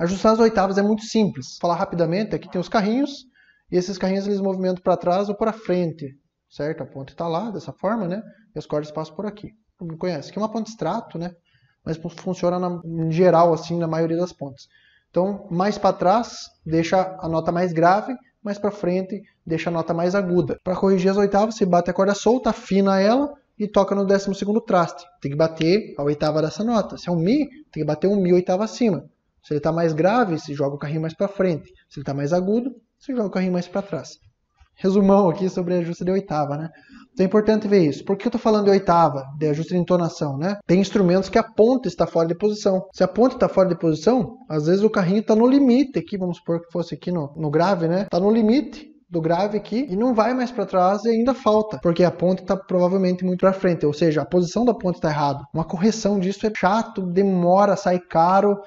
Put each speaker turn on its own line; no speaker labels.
Ajustar as oitavas é muito simples. Vou falar rapidamente, aqui é tem os carrinhos, e esses carrinhos eles movimentam para trás ou para frente, certo? A ponte está lá, dessa forma, né? E as cordas passam por aqui. Todo mundo conhece. Aqui é uma ponte extrato, né? Mas funciona na, em geral, assim, na maioria das pontes. Então, mais para trás, deixa a nota mais grave, mais para frente, deixa a nota mais aguda. Para corrigir as oitavas, você bate a corda solta, afina ela e toca no 12 traste. Tem que bater a oitava dessa nota. Se é um Mi, tem que bater um Mi oitava acima. Se ele está mais grave, se joga o carrinho mais para frente. Se ele está mais agudo, se joga o carrinho mais para trás. Resumão aqui sobre ajuste de oitava, né? Então é importante ver isso. Por que eu estou falando de oitava, de ajuste de entonação, né? Tem instrumentos que a ponta está fora de posição. Se a ponta está fora de posição, às vezes o carrinho está no limite aqui, vamos supor que fosse aqui no, no grave, né? Está no limite do grave aqui e não vai mais para trás e ainda falta, porque a ponta está provavelmente muito para frente, ou seja, a posição da ponta está errada. Uma correção disso é chato, demora, sai caro